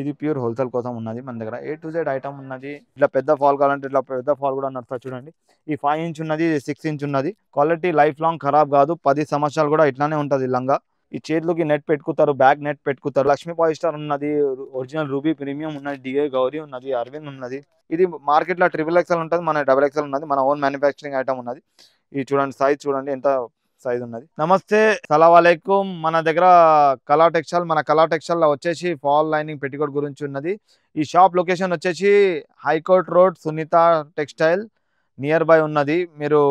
ఇది pure wholesale కోసం ఉన్నది మన దగ్గర ఏ టు జెడ్ ఐటమ్ ఉన్నది ఇట్లా పెద్ద ఫాల్ కావాలంటే ఇట్లా పెద్ద ఫాల్ కూడా నడుస్తుంది చూడండి ఈ ఫైవ్ ఇంచ్ ఉన్నది సిక్స్ ఇంచ్ ఉన్నది క్వాలిటీ లైఫ్ లాంగ్ ఖరాబ్ కాదు పది సంవత్సరాలు కూడా ఇట్లానే ఉంటుంది లంగా ఈ చేతులకి నెట్ పెట్టుకుంటారు బ్యాక్ నెట్ పెట్టుకుంటారు లక్ష్మీ పాయిస్టార్ ఉన్నది ఒరిజినల్ రూబీ ప్రీమియం ఉన్నది డిఏ గౌరీ ఉన్నది అరవింద్ ఉన్నది ఇది మార్కెట్లో ట్రిపుల్ ఎక్సెల్ ఉంటుంది మన డబల్ ఎక్సెల్ ఉన్నది మన ఓన్ మ్యానుఫ్యాక్చరింగ్ ఐటమ్ ఉన్నది ఈ చూడండి సైజ్ చూడండి ఎంత సైజ్ ఉన్నది నమస్తే సలాం మన దగ్గర కళా టెక్స్టైల్ మన కళా టెక్స్టైల్ వచ్చేసి ఫాల్ లైనింగ్ పెట్టికోట్ గురించి ఉన్నది ఈ షాప్ లొకేషన్ వచ్చేసి high court road Sunita textile near by ఉన్నది మీరు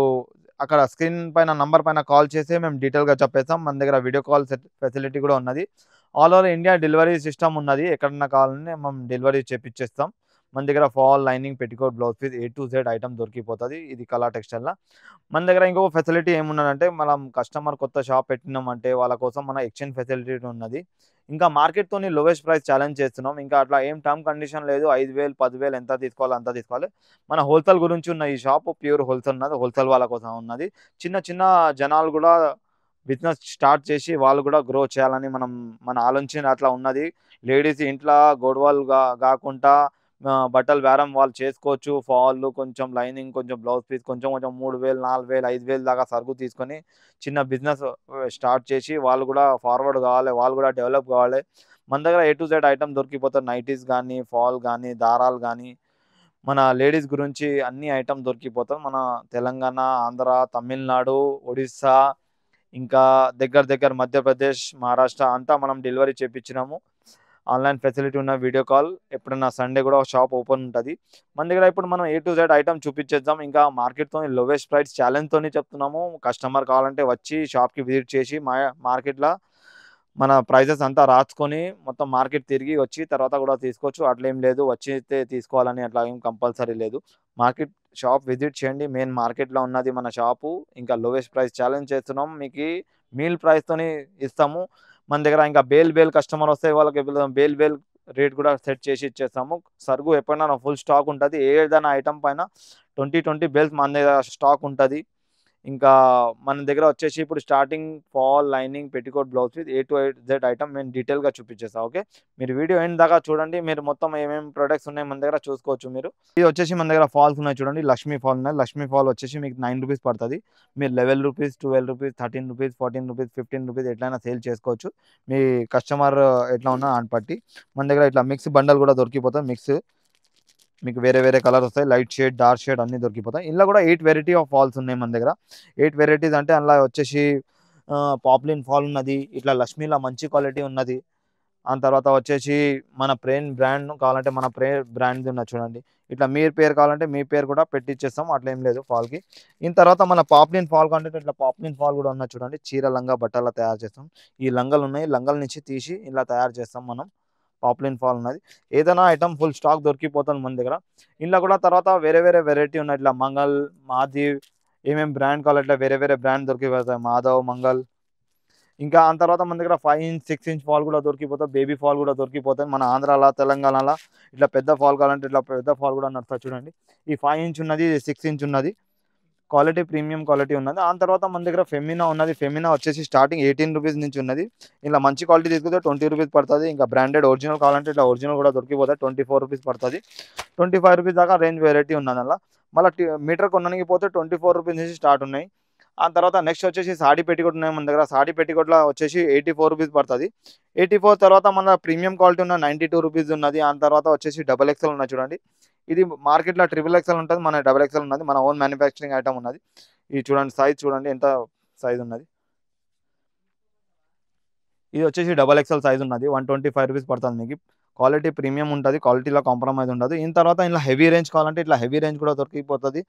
అక్కడ స్క్రీన్ పైన నంబర్ పైన కాల్ చేసి మేము డీటెయిల్గా చెప్పేస్తాం మన దగ్గర వీడియో కాల్ ఫెసిలిటీ కూడా ఉన్నది all over India delivery system ఉన్నది ఎక్కడన్నా కావాలని మేము డెలివరీ చేపించేస్తాం మన దగ్గర fall lining petticoat blouse piece A to Z item దొరికిపోతుంది ఇది కళా టెక్స్టైల్లో మన దగ్గర ఇంకొక ఫెసిలిటీ ఏమున్నదంటే మనం కస్టమర్ కొత్త షాప్ పెట్టినామంటే వాళ్ళ కోసం మన ఎక్స్చేంజ్ ఫెసిలిటీ ఉన్నది ఇంకా మార్కెట్తోని లోవెస్ట్ ప్రైస్ ఛాలెంజ్ చేస్తున్నాం ఇంకా అట్లా ఏం టర్మ్ కండిషన్ లేదు ఐదు వేలు పదివేలు ఎంత తీసుకోవాలి అంత తీసుకోవాలి మన హోల్సేల్ గురించి ఉన్న ఈ షాప్ ప్యూర్ హోల్సేల్ ఉన్నది హోల్సేల్ వాళ్ళ కోసం ఉన్నది చిన్న చిన్న జనాలు కూడా బిజినెస్ స్టార్ట్ చేసి వాళ్ళు కూడా గ్రో చేయాలని మనం మన ఆలోచన అట్లా ఉన్నది లేడీస్ ఇంట్లో గొడవలు కాకుండా బట్టలు వేరం వాళ్ళు చేసుకోవచ్చు ఫాల్ కొంచెం లైనింగ్ కొంచెం బ్లౌజ్ పీస్ కొంచెం కొంచెం మూడు వేలు నాలుగు వేలు ఐదు వేలు దాకా సరుకు తీసుకొని చిన్న బిజినెస్ స్టార్ట్ చేసి వాళ్ళు కూడా ఫార్వర్డ్ కావాలి వాళ్ళు కూడా డెవలప్ కావాలి మన దగ్గర ఏ టు జెడ్ ఐటమ్ దొరికిపోతాయి నైటీస్ కానీ ఫాల్ కానీ దారాలు కానీ మన లేడీస్ గురించి అన్ని ఐటమ్ దొరికిపోతాయి మన తెలంగాణ ఆంధ్ర తమిళనాడు ఒడిస్సా ఇంకా దగ్గర దగ్గర మధ్యప్రదేశ్ మహారాష్ట్ర అంతా మనం డెలివరీ చేపించినాము ఆన్లైన్ ఫెసిలిటీ ఉన్న వీడియో కాల్ ఎప్పుడన్నా సండే కూడా ఒక షాప్ ఓపెన్ ఉంటుంది మన దగ్గర ఇప్పుడు మనం ఏ టు జెడ్ ఐటమ్ చూపించేద్దాం ఇంకా మార్కెట్తో లోవెస్ట్ ప్రైస్ ఛాలెంజ్తో చెప్తున్నాము కస్టమర్ కావాలంటే వచ్చి షాప్కి విజిట్ చేసి మా మార్కెట్లో మన ప్రైజెస్ అంతా రాసుకొని మొత్తం మార్కెట్ తిరిగి వచ్చి తర్వాత కూడా తీసుకోవచ్చు అట్లా ఏం లేదు వచ్చితే తీసుకోవాలని అట్లా ఏం కంపల్సరీ లేదు మార్కెట్ షాప్ విజిట్ చేయండి మెయిన్ మార్కెట్లో ఉన్నది మన షాపు ఇంకా లోవెస్ట్ ప్రైస్ ఛాలెంజ్ చేస్తున్నాం మీకు మీల్ ప్రైస్తో ఇస్తాము మన దగ్గర ఇంకా బేల్ బేల్ కస్టమర్ వస్తే వాళ్ళకి బేల్ బేల్ రేట్ కూడా సెట్ చేసి ఇచ్చేస్తాము సరుకు ఎప్పుడైనా ఫుల్ స్టాక్ ఉంటుంది ఏదైనా ఐటమ్ పైన ట్వంటీ ట్వంటీ బేల్స్ మన దగ్గర స్టాక్ ఉంటుంది ఇంకా మన దగ్గర వచ్చేసి ఇప్పుడు starting fall lining petticoat blouse with A to Z item మేము డీటెయిల్గా చూపించేస్తాం ఓకే మీరు వీడియో ఎండ్ దాకా చూడండి మీరు మొత్తం ఏమేమి ప్రొడక్ట్స్ ఉన్నాయి మన దగ్గర చూసుకోవచ్చు మీరు ఇది వచ్చేసి మన దగ్గర ఫాల్స్ ఉన్నాయి చూడండి లక్ష్మీ ఫాల్ ఉన్నాయి లక్ష్మీ ఫాల్ వచ్చేసి మీకు నైన్ రూపీస్ పడుతుంది మీరు eleven rupees twelve rupees thirteen rupees fourteen rupees fifteen rupees ఎట్లయినా సేల్ చేసుకోవచ్చు మీ కస్టమర్ ఎట్లా ఉన్నా అని బట్టి మన దగ్గర ఇట్లా మిక్స్ బండల్ కూడా దొరికిపోతుంది మిక్స్ మీకు వేరే వేరే కలర్ వస్తాయి లైట్ షేడ్ డార్క్ షేడ్ అన్నీ దొరికిపోతాయి ఇందులో కూడా ఎయిట్ వెరైటీ ఆఫ్ ఫాల్స్ ఉన్నాయి మన దగ్గర ఎయిట్ వెరైటీస్ అంటే అలా వచ్చేసి పాప్లిన్ ఫాల్ ఉన్నది ఇట్లా లక్ష్మీలా మంచి క్వాలిటీ ఉన్నది ఆ తర్వాత వచ్చేసి మన ప్రేన్ బ్రాండ్ కావాలంటే మన ప్రే బ్రాండ్ ఉన్నది చూడండి ఇట్లా మీ పేరు కావాలంటే మీ పేరు కూడా పెట్టిచ్చేస్తాం అట్లా ఏం లేదు ఫాల్కి ఇన్ తర్వాత మన పాప్లిన్ ఫాల్ కావాలంటే ఇట్లా పాప్లిన్ ఫాల్ కూడా ఉన్నది చూడండి చీర లంగా బట్టలా తయారు చేస్తాం ఈ లంగలు ఉన్నాయి లంగల నుంచి తీసి ఇలా తయారు చేస్తాం మనం పాపులైన్ ఫాల్ ఉన్నది ఏదైనా ఐటమ్ ఫుల్ స్టాక్ దొరికిపోతుంది మన దగ్గర ఇంట్లో కూడా తర్వాత వేరే వేరే వెరైటీ ఉన్నాయి ఇట్లా మంగల్ మాధీవ్ ఏమేమి బ్రాండ్ కావాలి ఇట్లా వేరే వేరే బ్రాండ్ దొరికిపోతాయి మాధవ్ మంగల్ ఇంకా ఆ తర్వాత మన దగ్గర five inch six inch fall కూడా దొరికిపోతాయి బేబీ ఫాల్ కూడా దొరికిపోతాయి మన ఆంధ్రాలో తెలంగాణలో ఇట్లా పెద్ద ఫాల్ కావాలంటే ఇట్లా పెద్ద ఫాల్ కూడా నడుస్తుంది చూడండి ఈ ఫైవ్ ఇంచ్ ఉన్నది సిక్స్ ఇంచ్ ఉన్నది క్వాలిటీ ప్రీమియం క్వాలిటీ ఉన్నది ఆ తర్వాత మన దగ్గర ఫెమినా ఉన్నది ఫెమినా వచ్చేసి స్టార్టింగ్ ఎయిటీన్ రూపీస్ నుంచి ఉన్నది ఇలా మంచి క్వాలిటీ తీసుకుంటే ట్వంటీ రూపీస్ పడుతుంది ఇంకా బ్రాండెడ్ ఒరిజినల్ కావాలంటే ఇట్లా ఒరిజినల్ కూడా దొరికిపోతుంది ట్వంటీ ఫోర్ రూపీస్ పడుతుంది ట్వంటీ ఫైవ్ రూపీస్ దాకా రేంజ్ వెరైటీ ఉన్నది అలా మళ్ళీ మీటర్ కొనడానికి పోతే ట్వంటీ ఫోర్ రూపీస్ నుంచి స్టార్ట్ ఉన్నాయి ఆ తర్వాత నెక్స్ట్ వచ్చేసి సాడీ పెట్టికోట్ ఉన్నాయి మన దగ్గర సాడీ పెట్టికోట్లో వచ్చేసి ఎయిటీ ఫోర్ రూపీస్ పడుతుంది ఎయిటీ ఫోర్ తర్వాత మన ప్రీమియం క్వాలిటీ ఉన్న నైంటీ టూ రూపీస్ ఉన్నది ఆ తర్వాత వచ్చేసి డబల్ ఎక్స్ఎల్ ఉన్నాయి చూడండి ఇది మార్కెట్లో ట్రిపుల్ ఎక్సెల్ ఉంటుంది మన డబల్ ఎక్సెల్ ఉన్నది మన ఓన్ మ్యానుఫ్యాక్చరింగ్ ఐటమ్ ఉన్నది ఇది చూడండి సైజ్ చూడండి ఎంత సైజ్ ఉన్నది ఇది వచ్చేసి డబల్ ఎక్సెల్ సైజ్ ఉన్నది వన్ ట్వంటీ ఫైవ్ రూపీస్ పడుతుంది మీకు క్వాలిటీ ప్రీమియం ఉంటుంది క్వాలిటీలో కాంప్రమైజ్ ఉండదు ఇన్ తర్వాత ఇలా హెవీ రేంజ్ కావాలంటే ఇట్లా హెవీ రేంజ్ కూడా దొరికిపోతుంది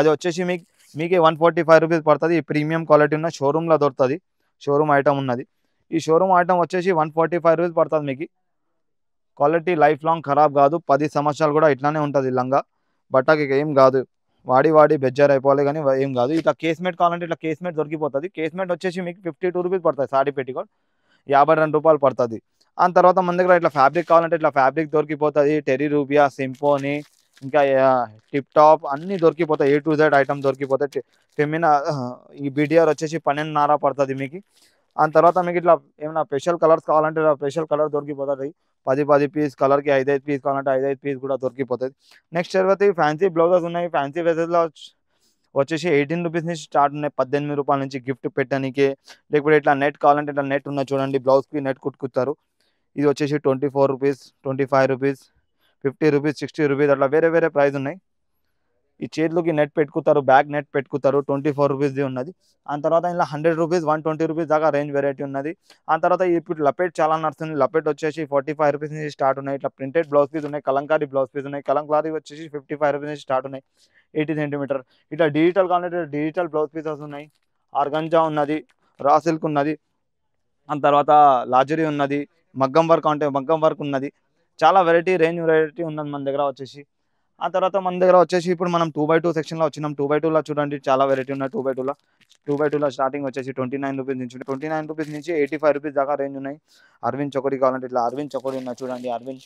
అది వచ్చేసి మీకు మీకే వన్ ఫార్టీ ఫైవ్ రూపీస్ పడుతుంది ఈ ప్రీమియం క్వాలిటీ ఉన్న షోరూమ్లో దొరుకుతుంది షోరూమ్ ఐటమ్ ఉన్నది ఈ షోరూమ్ ఐటమ్ వచ్చేసి వన్ ఫార్టీ ఫైవ్ రూపీస్ పడుతుంది మీకు క్వాలిటీ లైఫ్ లాంగ్ ఖరాబ్ కాదు పది సంవత్సరాలు కూడా ఇట్లానే ఉంటుంది లంగా బట్టకి ఏం కాదు వాడి వాడి బెజ్జార్ అయిపోవాలి కానీ ఏం కాదు ఇట్లా కేస్మేట్ కావాలంటే ఇట్లా కేస్మేట్ దొరికిపోతుంది కేస్మేట్ వచ్చేసి మీకు ఫిఫ్టీ టూ రూపీస్ పడుతుంది సాడీ పెట్టికోట్ యాభై రెండు రూపాయలు పడుతుంది ఆ తర్వాత మన దగ్గర ఇట్లా ఫ్యాబ్రిక్ కావాలంటే ఇట్లా ఫ్యాబ్రిక్ దొరికిపోతుంది టెరీ రూబియా సింపోని ఇంకా టిప్ టాప్ అన్నీ దొరికిపోతాయి ఏ టు జెడ్ ఐటమ్ దొరికిపోతాయి ఫెమినా ఈ బీడిఆర్ వచ్చేసి పన్నెండున్నర పడుతుంది మీకు ఆ తర్వాత మీకు ఇట్లా ఏమైనా స్పెషల్ కలర్స్ కావాలంటే స్పెషల్ కలర్ దొరికిపోతుంది పది పది పీస్ కలర్కి ఐదైదు పీస్ కావాలంటే ఐదైదు పీస్ కూడా దొరికిపోతుంది నెక్స్ట్ తర్వాత ఫ్యాన్సీ బ్లౌజెస్ ఉన్నాయి ఫ్యాన్సీ డ్రెస్సెస్లో వచ్చేసి ఎయిటీన్ రూపీస్ నుంచి స్టార్ట్ ఉన్నాయి పద్దెనిమిది రూపాయల నుంచి గిఫ్ట్ పెట్టడానికి లేకపోతే ఇట్లా నెట్ కావాలంటే ఇట్లా నెట్ ఉన్నాయి చూడండి బ్లౌజ్కి నెట్ కుట్టుకుతారు ఇది వచ్చేసి twenty four rupees twenty five rupees fifty rupees sixty rupees అట్లా వేరే వేరే ప్రైస్ ఉన్నాయి ఈ చేతిలోకి నెట్ పెట్టుకుతారు బ్యాగ్ నెట్ పెట్టుకుతారు ట్వంటీ ఫోర్ రూపీస్ది ఉన్నది ఆ తర్వాత ఇలా hundred rupees one twenty rupees దాకా రేంజ్ వెరైటీ ఉన్నది ఆ తర్వాత ఇప్పుడు లపేట్ చాలా నడుస్తుంది లపేట్ వచ్చేసి ఫార్టీ ఫైవ్ రూపీస్ నుంచి స్టార్ట్ ఉన్నాయి ఇట్లా ప్రింటెడ్ బ్లౌజ్ పీస్ ఉన్నాయి కలంకారీ బ్లౌజ్ పీస్ ఉన్నాయి కలంకారీ వచ్చేసి ఫిఫ్టీ ఫైవ్ రూపీస్ నుంచి స్టార్ట్ ఉన్నాయి ఎయిటీ సెంటీమీటర్ ఇట్లా digital college digital blouse pieces ఉన్నాయి ఆర్గంజా ఉన్నది రా సిల్క్ ఉన్నది ఆ తర్వాత లాజరీ ఉన్నది మగ్గం వర్క్ అంటే మగ్గం వర్క్ ఉన్నది చాలా వెరైటీ రేంజ్ వెరైటీ ఉన్నది మన దగ్గర వచ్చేసి ఆ తర్వాత మన దగ్గర వచ్చేసి ఇప్పుడు మనం టూ బై టూ సెక్షన్లో వచ్చినాం టూ బై టూలో చూడండి చాలా వెరైటీ ఉన్నాయి టూ బై టూలో టూ బై టూలో స్టార్టింగ్ వచ్చేసి ట్వంటీ నైన్ రూపీస్ నుంచి ట్వంటీ నైన్ రూపీస్ నుంచి ఎయిటీ ఫైవ్ రూపీస్ దాకా రేంజ్ ఉన్నాయి అరవింద్ చొకడి కావాలంటే ఇట్లా అరవింద్ చొకడి ఉన్నాయి చూడండి అరవింద్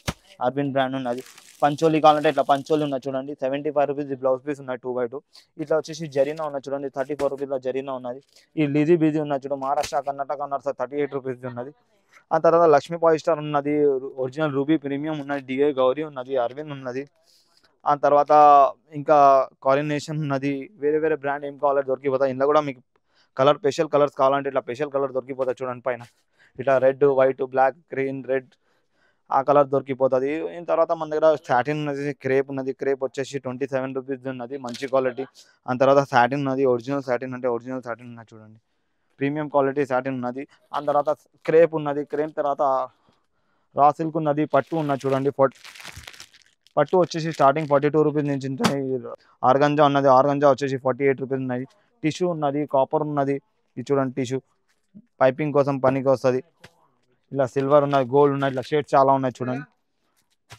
అరవింద్ బ్రాండ్ ఉన్నది పంచోలి కావాలంటే ఇట్లా పంచోలి ఉన్నాయి చూడండి seventy five rupees blouse piece ఉన్నాయి టూ బై టూ ఇట్లా వచ్చేసి జరీనా ఉన్నాయి చూడండి థర్టీ ఫోర్ రూపీస్లో జరీనా ఉన్నది ఈ లిజీ బీజీ ఉన్నాయి చూడండి మహారాష్ట్ర కర్ణాటక నర్స థర్టీ ఎయిట్ రూపీస్ ఉన్నది ఆ తర్వాత లక్ష్మీ పాయిస్టార్ ఉన్నది ఒరిజినల్ రూబీ ప్రీమియం ఉన్నది డిఏ గౌరీ ఉన్నది అరవింద్ ఉన్నది ఆ తర్వాత ఇంకా కాలినేషన్ ఉన్నది వేరే వేరే బ్రాండ్ ఏం కావాలో దొరికిపోతాయి ఇందులో కూడా మీకు కలర్ స్పెషల్ కలర్స్ కావాలంటే ఇట్లా స్పెషల్ కలర్ దొరికిపోతుంది చూడండి పైన ఇట్లా red white black green red ఆ కలర్ దొరికిపోతుంది ఇన్ తర్వాత మన దగ్గర సాటిన్ ఉన్నది క్రేప్ ఉన్నది క్రేప్ వచ్చేసి ట్వంటీ సెవెన్ రూపీస్ ఉన్నది మంచి క్వాలిటీ ఆ తర్వాత సాటిన్ ఉన్నది ఒరిజినల్ సాటిన్ అంటే ఒరిజినల్ సాటిన్ ఉన్నది చూడండి ప్రీమియం క్వాలిటీ సాటిన్ ఉన్నది ఆ తర్వాత క్రేప్ ఉన్నది క్రేప్ తర్వాత రా సిల్క్ ఉన్నది పట్టు ఉన్నది చూడండి పట్టు వచ్చేసి స్టార్టింగ్ ఫార్టీ టూ రూపీస్ నుంచి ఆర్గంజా ఉన్నది ఆర్గంజా వచ్చేసి ఫార్టీ ఎయిట్ రూపీస్ ఉన్నది టిష్యూ ఉన్నది కాపర్ ఉన్నది ఇది చూడండి టిష్యూ పైపింగ్ కోసం పనికి వస్తుంది ఇలా సిల్వర్ ఉన్నది గోల్డ్ ఉన్నది ఇలా షేడ్స్ చాలా ఉన్నాయి చూడండి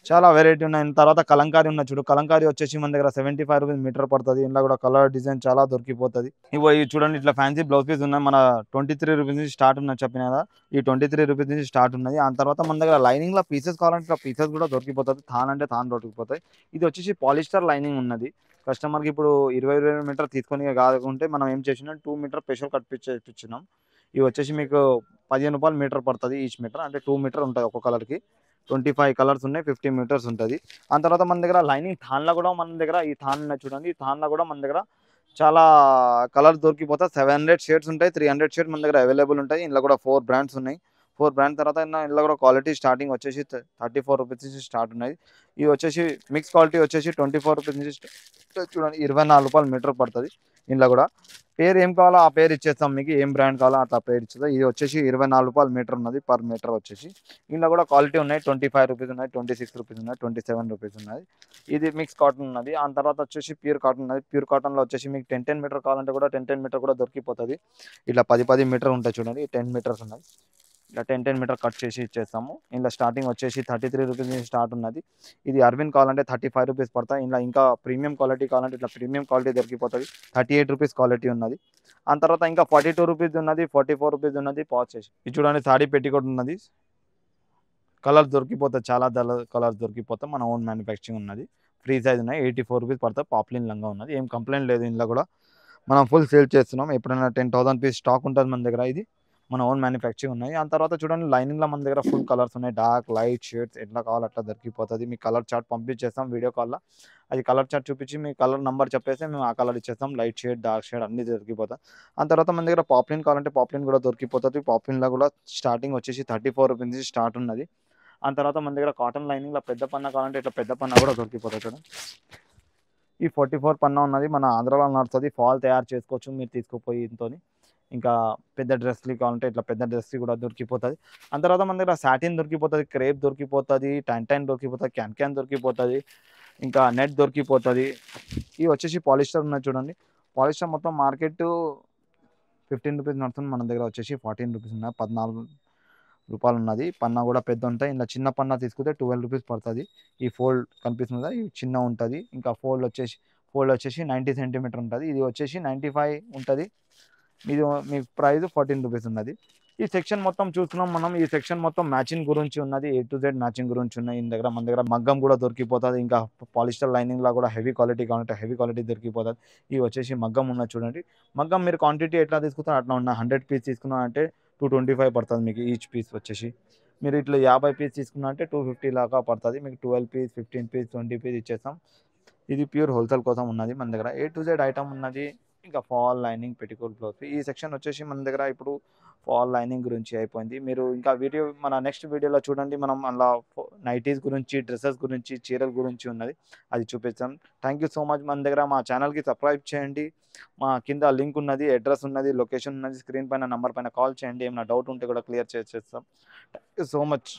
చాలా వెరైటీ ఉన్నాయి తర్వాత కలంకారీ ఉన్న చూడు కలంకారీ వచ్చేసి మన దగ్గర సెవెంటీ ఫైవ్ రూపీస్ మీటర్ పడుతుంది ఇంట్లో కూడా కలర్ డిజైన్ చాలా దొరికిపోతుంది ఇవో ఈ చూడండి ఇట్లా ఫ్యాన్సీ బ్లౌజ్ పీస్ ఉన్నాయి మన ట్వంటీ త్రీ రూపీస్ నుంచి స్టార్ట్ ఉన్నది చెప్పిన కదా ఈ ట్వంటీ త్రీ రూపీస్ నుంచి స్టార్ట్ ఉన్నది ఆ తర్వాత మన దగ్గర లైనింగ్లో పీసెస్ కావాలంటే పీసెస్ కూడా దొరికిపోతుంది థాన్ అంటే థాన్ దొరికిపోతాయి ఇది వచ్చేసి పాలిస్టర్ లైనింగ్ ఉన్నది కస్టమర్కి ఇప్పుడు ఇరవై ఇరవై మీటర్ తీసుకొని కాకుంటే మనం ఏం చేసినాం టూ మీటర్ స్పెషల్ కట్ ఇచ్చినాం ఇవి వచ్చేసి మీకు పదిహేను రూపాయలు మీటర్ పడుతుంది ఈచ్ మీటర్ అంటే టూ మీటర్ ఉంటుంది ఒక్కొక్క కలర్కి ట్వంటీ ఫైవ్ కలర్స్ ఉన్నాయి ఫిఫ్టీ మీటర్స్ ఉంటుంది ఆ తర్వాత మన దగ్గర లైనింగ్ థాన్లో కూడా మన దగ్గర ఈ థాన్ చూడండి ఈ థాన్లో కూడా మన దగ్గర చాలా కలర్ దొరికిపోతాయి సెవెన్ హండ్రెడ్ షేడ్స్ ఉంటాయి త్రీ హండ్రెడ్ షేడ్స్ మన దగ్గర అవైలబుల్ ఉంటాయి ఇందులో కూడా ఫోర్ బ్రాండ్స్ ఉన్నాయి ఫోర్ బ్రాండ్ తర్వాత ఇందులో కూడా క్వాలిటీ స్టార్టింగ్ వచ్చేసి థర్టీ ఫోర్ రూపీస్ నుంచి స్టార్ట్ ఉన్నాయి ఇవి వచ్చేసి మిక్స్ క్వాలిటీ వచ్చేసి ట్వంటీ ఫోర్ రూపీస్ నుంచి చూడండి ఇరవై నాలుగు రూపాయలు మీటర్ పడుతుంది ఇందులో కూడా పేరు ఏం కావాలో ఆ పేరు ఇచ్చేస్తాం మీకు ఏం బ్రాండ్ కావాలో అట్లా పేరు ఇచ్చేస్తాం ఇది వచ్చేసి ఇరవై నాలుగు రూపాయలు మీటర్ ఉన్నది పర్ మీటర్ వచ్చేసి ఇందులో కూడా క్వాలిటీ ఉన్నాయి ట్వంటీ ఫైవ్ రూపీస్ ఉన్నాయి ట్వంటీ సిక్స్ రూపీస్ ఉన్నాయి ట్వంటీ సెవెన్ రూపీస్ ఉన్నాయి ఇది మిక్స్ కాటన్ ఉన్నది ఆ తర్వాత వచ్చేసి ప్యూర్ కాటన్ ఉన్నది ప్యూర్ కాటన్లో వచ్చేసి మీకు టెన్ టెన్ మీటర్ కావాలంటే కూడా టెన్ టెన్ మీటర్ కూడా దొరికిపోతుంది ఇట్లా పది పది మీటర్ ఉంటాయి చూడండి టెన్ మీటర్స్ ఉన్నాయి ఇలా టెన్ టెన్ మీటర్ కట్ చేసి ఇచ్చేస్తాము ఇందులో స్టార్టింగ్ వచ్చేసి థర్టీ త్రీ రూపీస్ నుంచి స్టార్ట్ ఉన్నది ఇది అర్బిన్ కావాలంటే థర్టీ ఫైవ్ రూపీస్ పడతాయి ఇందులో ఇంకా ప్రీమియం క్వాలిటీ కావాలంటే ఇట్లా ప్రీమియం క్వాలిటీ దొరికిపోతుంది థర్టీ ఎయిట్ రూపీస్ క్వాలిటీ ఉన్నది ఆ తర్వాత ఇంకా ఫార్టీ టూ రూపీస్ ఉన్నది ఫార్టీ ఫోర్ రూపీస్ ఉన్నది పాచ్ చేసి ఇది చూడండి సాడీ పెట్టి కూడా ఉన్నది కలర్ దొరికిపోతాయి చాలా దళ కలర్స్ దొరికిపోతాయి మన ఓన్ మ్యానుఫ్యాక్చరింగ్ ఉన్నది ఫ్రీ సైజ్ ఉన్నాయి ఎయిటీ ఫోర్ రూపీస్ పడతాయి పాప్లిన్ లంగా ఉన్నది ఏం కంప్లైంట్ లేదు ఇందులో కూడా మనం ఫుల్ సేల్ చేస్తున్నాం ఎప్పుడైనా టెన్ థౌసండ్ పీస్ స్టాక్ ఉంటుంది మన దగ్గర ఇది మన ఓన్ మ్యానుఫ్యాక్చరింగ్ ఉన్నాయి ఆ తర్వాత చూడండి లైనింగ్లో మన దగ్గర ఫుల్ కలర్స్ ఉన్నాయి డార్క్ లైట్ షేడ్స్ ఎట్లా కావాలి అట్లా దొరికిపోతుంది మీ కలర్ చార్ట్ పంపించేస్తాం వీడియో కాల్లో అది కలర్ చార్ట్ చూపించి మీ కలర్ నెంబర్ చెప్పేస్తే మేము ఆ కలర్ ఇచ్చేస్తాం లైట్ షేడ్ డార్క్ షేడ్ అన్ని దొరికిపోతాయి ఆ తర్వాత మన దగ్గర పాప్లిన్ కావాలంటే పాప్లిన్ కూడా దొరికిపోతుంది పాప్లిన్లో కూడా స్టార్టింగ్ వచ్చేసి థర్టీ ఫోర్ రూపీస్ నుంచి స్టార్ట్ ఉన్నది ఆ తర్వాత మన దగ్గర కాటన్ లైనింగ్లో పెద్ద పన్న కావాలంటే ఇట్లా పెద్ద పన్న కూడా దొరికిపోతుంది చూడండి ఈ ఫార్టీ ఫోర్ పన్న ఉన్నది మన ఆంధ్రాలో నడుస్తుంది ఫాల్ తయారు చేసుకోవచ్చు మీరు తీసుకుపోయి ఇంకా పెద్ద డ్రెస్లు కావాలంటే ఇట్లా పెద్ద డ్రెస్ కూడా దొరికిపోతుంది ఆ తర్వాత మన దగ్గర సాటిన్ దొరికిపోతుంది క్రేప్ దొరికిపోతుంది టైన్ దొరికిపోతుంది క్యాన్ క్యాన్ దొరికిపోతుంది ఇంకా నెట్ దొరికిపోతుంది ఇవి వచ్చేసి పాలిస్టర్ ఉన్నది చూడండి పాలిస్టర్ మొత్తం మార్కెట్ ఫిఫ్టీన్ రూపీస్ నడుతుంది మన దగ్గర వచ్చేసి ఫార్టీన్ రూపీస్ ఉన్నాయి పద్నాలుగు రూపాయలు ఉన్నది పన్నా కూడా పెద్ద ఉంటాయి ఇలా చిన్న పన్నా తీసుకుంటే ట్వెల్వ్ రూపీస్ పడుతుంది ఈ ఫోల్డ్ కనిపిస్తుంది ఇవి చిన్న ఉంటుంది ఇంకా ఫోల్డ్ వచ్చేసి ఫోల్డ్ వచ్చేసి నైంటీ సెంటీమీటర్ ఉంటుంది ఇది వచ్చేసి నైంటీ ఫైవ్ ఉంటుంది మీరు మీ ప్రైస్ ఫార్టీన్ రూపీస్ ఉన్నది ఈ సెక్షన్ మొత్తం చూస్తున్నాం మనం ఈ సెక్షన్ మొత్తం మ్యాచింగ్ గురించి ఉన్నది ఏ టు జెడ్ మ్యాచింగ్ గురించి ఉన్నాయి దగ్గర మన దగ్గర మగ్గం కూడా దొరికిపోతుంది ఇంకా పాలిస్టర్ లైనింగ్లా కూడా హెవీ క్వాలిటీ కావాలంటే హెవీ క్వాలిటీ దొరికిపోతుంది ఇవి వచ్చేసి మగ్గం ఉన్నది చూడండి మగ్గం మీరు క్వాంటిటీ ఎట్లా తీసుకున్నారు అట్లా ఉన్న హండ్రెడ్ పీస్ తీసుకున్నా అంటే టూ ట్వంటీ ఫైవ్ పడుతుంది మీకు ఈచ్ పీస్ వచ్చేసి మీరు ఇట్లా యాభై పీస్ తీసుకున్నా అంటే టూ ఫిఫ్టీ లాగా పడుతుంది మీకు twelve piece fifteen piece twenty piece ఇచ్చేస్తాం ఇది ప్యూర్ హోల్సేల్ కోసం ఉన్నది మన దగ్గర ఏ టు జెడ్ ఐటమ్ ఉన్నది ఇంకా ఫాల్ లైనింగ్ పెటికోల్ బ్లౌజ్ ఈ సెక్షన్ వచ్చేసి మన దగ్గర ఇప్పుడు ఫాల్ లైనింగ్ గురించి అయిపోయింది మీరు ఇంకా వీడియో మన నెక్స్ట్ వీడియోలో చూడండి మనం అలా నైటీస్ గురించి డ్రెస్సెస్ గురించి చీరల గురించి ఉన్నది అది చూపిస్తాం థ్యాంక్ సో మచ్ మన దగ్గర మా ఛానల్కి సబ్స్క్రైబ్ చేయండి మా కింద లింక్ ఉన్నది అడ్రస్ ఉన్నది లొకేషన్ ఉన్నది స్క్రీన్ పైన నెంబర్ పైన కాల్ చేయండి ఏమైనా డౌట్ ఉంటే కూడా క్లియర్ చేసేస్తాం థ్యాంక్ సో మచ్